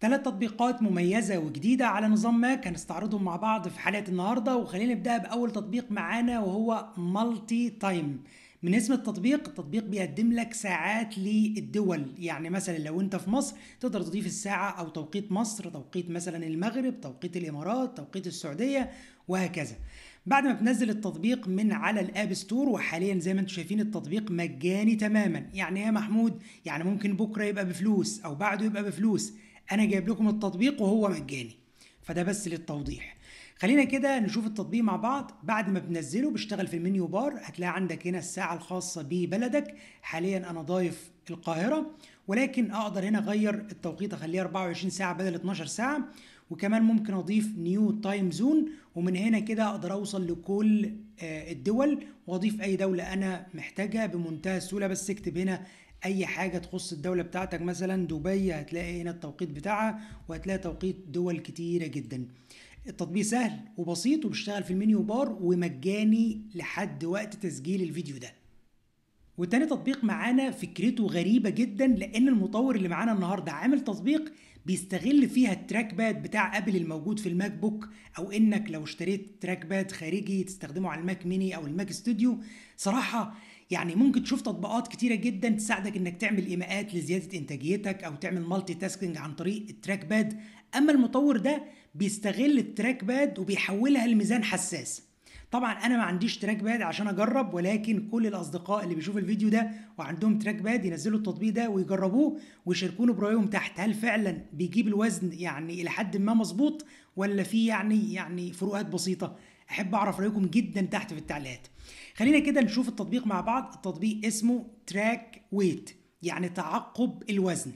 ثلاث تطبيقات مميزة وجديدة على نظام ماك هنستعرضهم مع بعض في حلقة النهاردة وخلينا نبدأ بأول تطبيق معانا وهو مالتي تايم من اسم التطبيق التطبيق بيقدم لك ساعات للدول يعني مثلا لو انت في مصر تقدر تضيف الساعة او توقيت مصر توقيت مثلا المغرب توقيت الامارات توقيت السعودية وهكذا بعد ما بتنزل التطبيق من على الاب ستور وحاليا زي ما انتم شايفين التطبيق مجاني تماما يعني إيه يا محمود يعني ممكن بكره يبقى بفلوس او بعده يبقى بفلوس انا جايب لكم التطبيق وهو مجاني فده بس للتوضيح خلينا كده نشوف التطبيق مع بعض بعد ما بنزله بيشتغل في المنيو بار هتلاقي عندك هنا الساعة الخاصة ببلدك حاليا أنا ضايف القاهرة ولكن أقدر هنا أغير التوقيت أخليه 24 ساعة بدل 12 ساعة وكمان ممكن أضيف نيو تايم زون ومن هنا كده أقدر أوصل لكل آه، الدول وأضيف أي دولة أنا محتاجها بمنتهى السهولة بس أكتب هنا اي حاجه تخص الدوله بتاعتك مثلا دبي هتلاقي هنا التوقيت بتاعها وهتلاقي توقيت دول كتيره جدا التطبيق سهل وبسيط وبيشتغل في المنيو بار ومجاني لحد وقت تسجيل الفيديو ده وتاني تطبيق معانا فكرته غريبة جدا لأن المطور اللي معانا النهاردة عامل تطبيق بيستغل فيها التراك باد بتاع ابل الموجود في الماك بوك أو إنك لو اشتريت تراك باد خارجي تستخدمه على الماك ميني أو الماك ستوديو صراحة يعني ممكن تشوف تطبيقات كتيره جدا تساعدك انك تعمل ايماءات لزياده انتاجيتك او تعمل مالتي تاسكينج عن طريق التراك باد اما المطور ده بيستغل التراك باد وبيحولها لميزان حساس طبعا انا ما عنديش تراك باد عشان اجرب ولكن كل الاصدقاء اللي بيشوفوا الفيديو ده وعندهم تراك باد ينزلوا التطبيق ده ويجربوه ويشاركونه برايهم تحت هل فعلا بيجيب الوزن يعني الى حد ما مظبوط ولا في يعني يعني فروقات بسيطه احب اعرف رايكم جدا تحت في التعليقات خلينا كده نشوف التطبيق مع بعض التطبيق اسمه تراك ويت يعني تعقب الوزن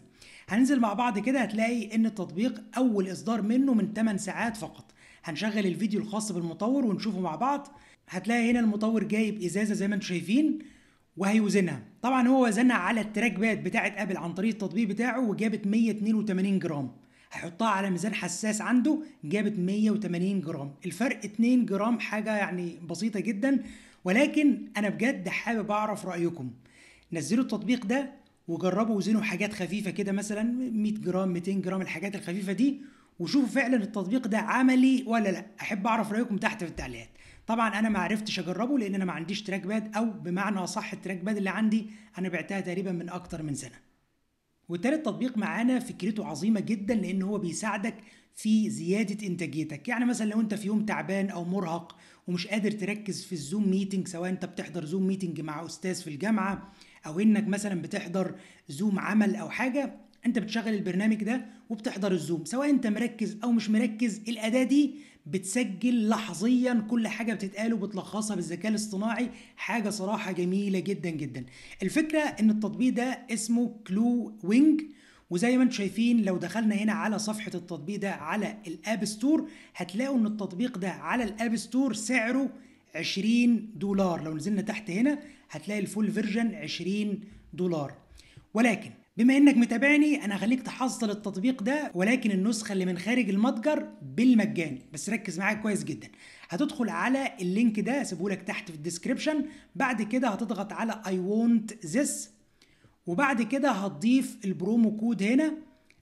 هننزل مع بعض كده هتلاقي ان التطبيق اول اصدار منه من 8 ساعات فقط هنشغل الفيديو الخاص بالمطور ونشوفه مع بعض هتلاقي هنا المطور جايب ازازه زي ما انتم شايفين وهيوزنها طبعا هو وزنها على التراك باد بتاعه ابل عن طريق التطبيق بتاعه وجابت 182 جرام هيحطها على ميزان حساس عنده جابت 180 جرام الفرق 2 جرام حاجه يعني بسيطه جدا ولكن انا بجد حابب اعرف رايكم نزلوا التطبيق ده وجربوا وزنوا حاجات خفيفه كده مثلا 100 جرام 200 جرام الحاجات الخفيفه دي وشوفوا فعلا التطبيق ده عملي ولا لا احب اعرف رايكم تحت في التعليقات طبعا انا ما عرفتش اجربه لان انا ما عنديش تراك باد او بمعنى اصح التراك باد اللي عندي انا بعتها تقريبا من اكتر من سنه وتالت تطبيق معانا فكرته عظيمه جدا لان هو بيساعدك في زياده انتاجيتك يعني مثلا لو انت في يوم تعبان او مرهق ومش قادر تركز في الزوم ميتنج سواء انت بتحضر زوم ميتنج مع استاذ في الجامعه او انك مثلا بتحضر زوم عمل او حاجه انت بتشغل البرنامج ده وبتحضر الزوم سواء انت مركز او مش مركز الاداه دي بتسجل لحظيا كل حاجه بتتقال وبتلخصها بالذكاء الاصطناعي حاجه صراحه جميله جدا جدا الفكره ان التطبيق ده اسمه كلو وينج وزي ما انتم شايفين لو دخلنا هنا على صفحة التطبيق ده على الاب ستور هتلاقوا ان التطبيق ده على الاب ستور سعره 20 دولار لو نزلنا تحت هنا هتلاقي الفول فيرجن 20 دولار ولكن بما انك متابعني انا هخليك تحصل التطبيق ده ولكن النسخه اللي من خارج المتجر بالمجاني بس ركز معايا كويس جدا هتدخل على اللينك ده سيبهولك تحت في الديسكربشن بعد كده هتضغط على اي want this وبعد كده هتضيف البرومو كود هنا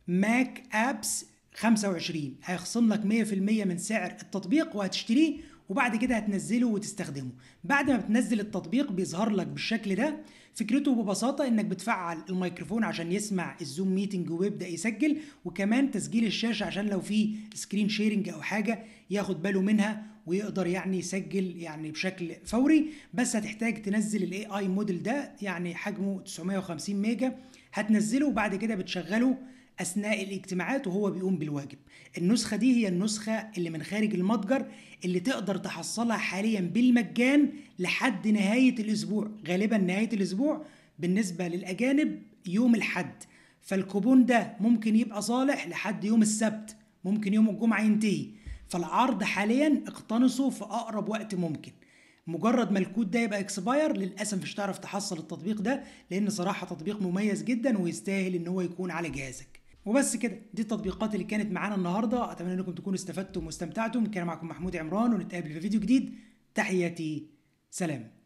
ماك ابس 25 هيخصم لك 100% من سعر التطبيق وهتشتريه وبعد كده هتنزله وتستخدمه بعد ما بتنزل التطبيق بيظهر لك بالشكل ده فكرته ببساطه انك بتفعل الميكروفون عشان يسمع الزوم ميتنج ويبدا يسجل وكمان تسجيل الشاشه عشان لو في سكرين شيرنج او حاجه ياخد باله منها ويقدر يعني يسجل يعني بشكل فوري بس هتحتاج تنزل الاي اي موديل ده يعني حجمه 950 ميجا هتنزله وبعد كده بتشغله اثناء الاجتماعات وهو بيقوم بالواجب النسخه دي هي النسخه اللي من خارج المتجر اللي تقدر تحصلها حاليا بالمجان لحد نهايه الاسبوع غالبا نهايه الاسبوع بالنسبه للاجانب يوم الحد فالكوبون ده ممكن يبقى صالح لحد يوم السبت ممكن يوم الجمعه ينتهي فالعرض حاليا اقتنصه في اقرب وقت ممكن مجرد ما الكود ده يبقى اكسباير للاسف مش هتعرف تحصل التطبيق ده لان صراحه تطبيق مميز جدا ويستاهل ان هو يكون على جهازك وبس كده دي التطبيقات اللي كانت معانا النهارده اتمنى انكم تكونوا استفدتم واستمتعتم كان معكم محمود عمران ونتقابل في فيديو جديد تحياتي سلام